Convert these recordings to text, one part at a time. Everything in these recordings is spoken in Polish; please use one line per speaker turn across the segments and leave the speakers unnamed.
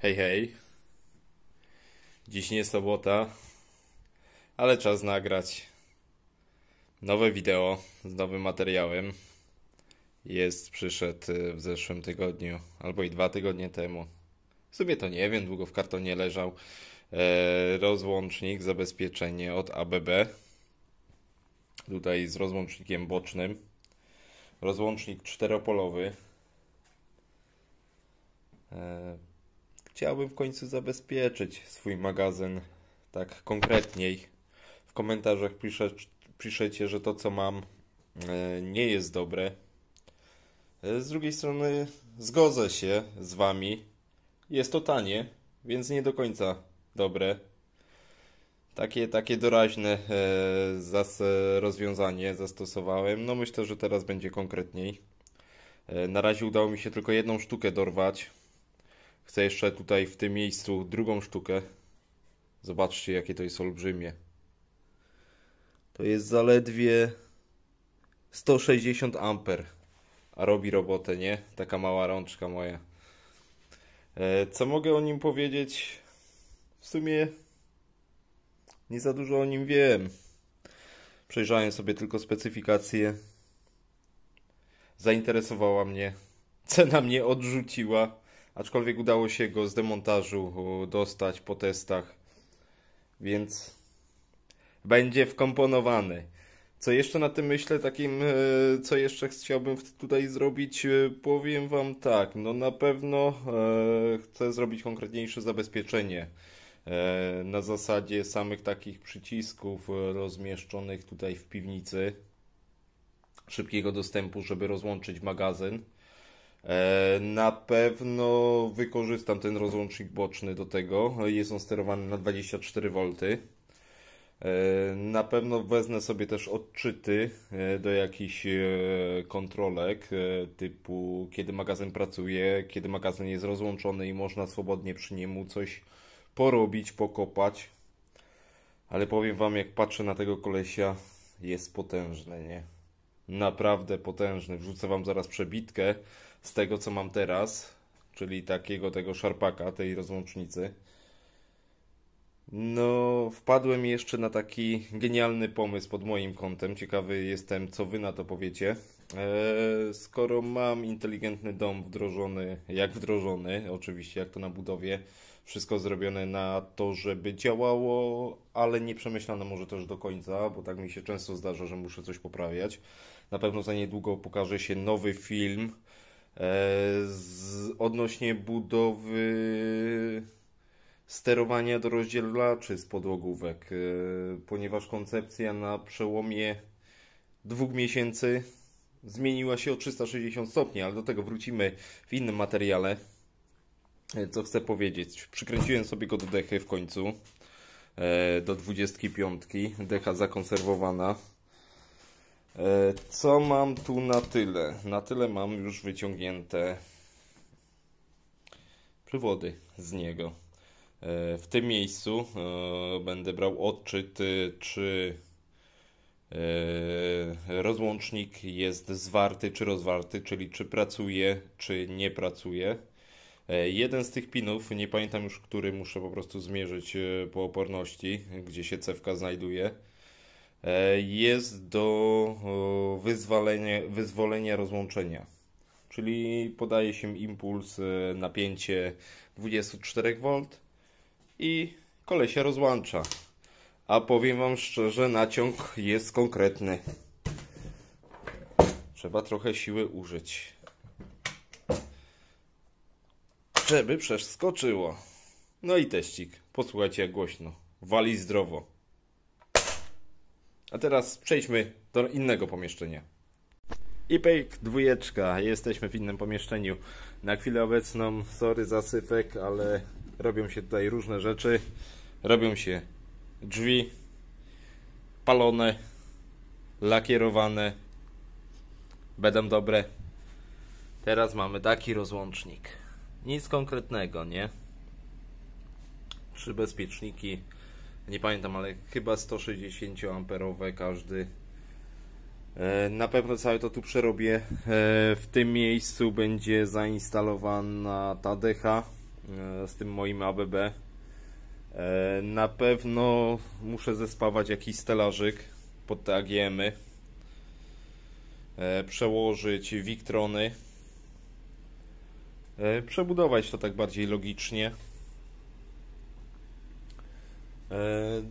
Hej, hej. Dziś nie sobota, ale czas nagrać nowe wideo z nowym materiałem. Jest, przyszedł y, w zeszłym tygodniu albo i dwa tygodnie temu. W sumie to nie wiem, długo w kartonie leżał e, rozłącznik, zabezpieczenie od ABB. Tutaj z rozłącznikiem bocznym. Rozłącznik czteropolowy. E, Chciałbym w końcu zabezpieczyć swój magazyn tak konkretniej. W komentarzach pisze, piszecie, że to co mam e, nie jest dobre. E, z drugiej strony zgodzę się z wami. Jest to tanie, więc nie do końca dobre. Takie, takie doraźne e, zas rozwiązanie zastosowałem. No myślę, że teraz będzie konkretniej. Na razie udało mi się tylko jedną sztukę dorwać. Chcę jeszcze tutaj w tym miejscu drugą sztukę. Zobaczcie, jakie to jest olbrzymie. To jest zaledwie 160 amper. A robi robotę, nie? Taka mała rączka moja. E, co mogę o nim powiedzieć? W sumie nie za dużo o nim wiem. Przejrzałem sobie tylko specyfikację. Zainteresowała mnie. Cena mnie odrzuciła aczkolwiek udało się go z demontażu dostać po testach, więc będzie wkomponowany. Co jeszcze na tym myślę, takim, e, co jeszcze chciałbym tutaj zrobić, e, powiem Wam tak, no na pewno e, chcę zrobić konkretniejsze zabezpieczenie na zasadzie samych takich przycisków rozmieszczonych tutaj w piwnicy szybkiego dostępu, żeby rozłączyć magazyn. E, na pewno wykorzystam ten rozłącznik boczny do tego. Jest on sterowany na 24V. E, na pewno wezmę sobie też odczyty e, do jakichś kontrolek, typu kiedy magazyn pracuje, kiedy magazyn jest rozłączony i można swobodnie przy niemu coś porobić, pokopać. Ale powiem Wam, jak patrzę na tego kolesia, jest potężny, nie? Naprawdę potężny. Wrzucę Wam zaraz przebitkę z tego, co mam teraz, czyli takiego tego szarpaka, tej rozłącznicy. No, wpadłem jeszcze na taki genialny pomysł pod moim kątem. Ciekawy jestem, co wy na to powiecie. Eee, skoro mam inteligentny dom wdrożony, jak wdrożony, oczywiście, jak to na budowie, wszystko zrobione na to, żeby działało, ale nie przemyślane może też do końca, bo tak mi się często zdarza, że muszę coś poprawiać. Na pewno za niedługo pokaże się nowy film E, z, odnośnie budowy sterowania do rozdzielaczy z podłogówek, e, ponieważ koncepcja na przełomie dwóch miesięcy zmieniła się o 360 stopni, ale do tego wrócimy w innym materiale. E, co chcę powiedzieć? Przykręciłem sobie go do dechy w końcu, do 25, decha zakonserwowana. E, co mam tu na tyle? Na tyle mam już wyciągnięte przywody z niego. E, w tym miejscu e, będę brał odczyt, czy rozłącznik jest zwarty czy rozwarty, czyli czy pracuje, czy nie pracuje. Jeden z tych pinów, nie pamiętam już który, muszę po prostu zmierzyć po oporności, gdzie się cewka znajduje. E, jest do wyzwolenia, wyzwolenia rozłączenia. Czyli podaje się impuls, e, napięcie 24V i kolej się rozłącza. A powiem Wam szczerze, naciąg jest konkretny. Trzeba trochę siły użyć. Żeby przeskoczyło. No i teścik. Posłuchajcie jak głośno. Wali zdrowo. A teraz przejdźmy do innego pomieszczenia. IPEK dwójeczka. Jesteśmy w innym pomieszczeniu. Na chwilę obecną, sorry za syfek, ale robią się tutaj różne rzeczy. Robią się drzwi palone, lakierowane, będą dobre. Teraz mamy taki rozłącznik. Nic konkretnego, nie? Trzy bezpieczniki, nie pamiętam, ale chyba 160 amperowe każdy. E, na pewno całe to tu przerobię. E, w tym miejscu będzie zainstalowana ta decha e, z tym moim ABB. Na pewno muszę zespawać jakiś stelażyk pod te agm -y. Przełożyć Victrony. Przebudować to tak bardziej logicznie. E,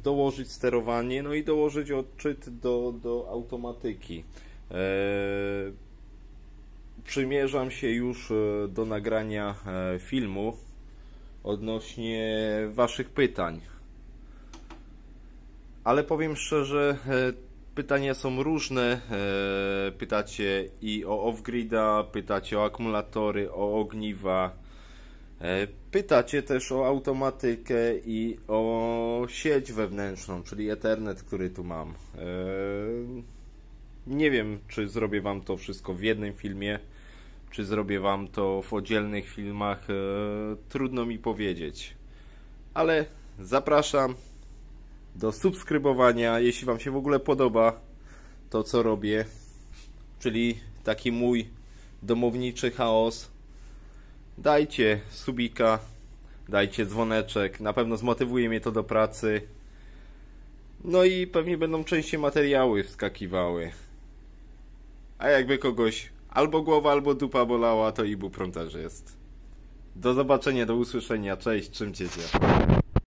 dołożyć sterowanie, no i dołożyć odczyt do, do automatyki. E, przymierzam się już e, do nagrania filmu odnośnie Waszych pytań. Ale powiem szczerze, pytania są różne. Pytacie i o off-grida, pytacie o akumulatory, o ogniwa, E, pytacie też o automatykę i o sieć wewnętrzną, czyli Ethernet, który tu mam. E, nie wiem, czy zrobię Wam to wszystko w jednym filmie, czy zrobię Wam to w oddzielnych filmach. E, trudno mi powiedzieć. Ale zapraszam do subskrybowania, jeśli Wam się w ogóle podoba to, co robię, czyli taki mój domowniczy chaos Dajcie subika, dajcie dzwoneczek. Na pewno zmotywuje mnie to do pracy. No i pewnie będą częściej materiały wskakiwały. A jakby kogoś albo głowa, albo dupa bolała, to i też jest. Do zobaczenia, do usłyszenia. Cześć, czym cię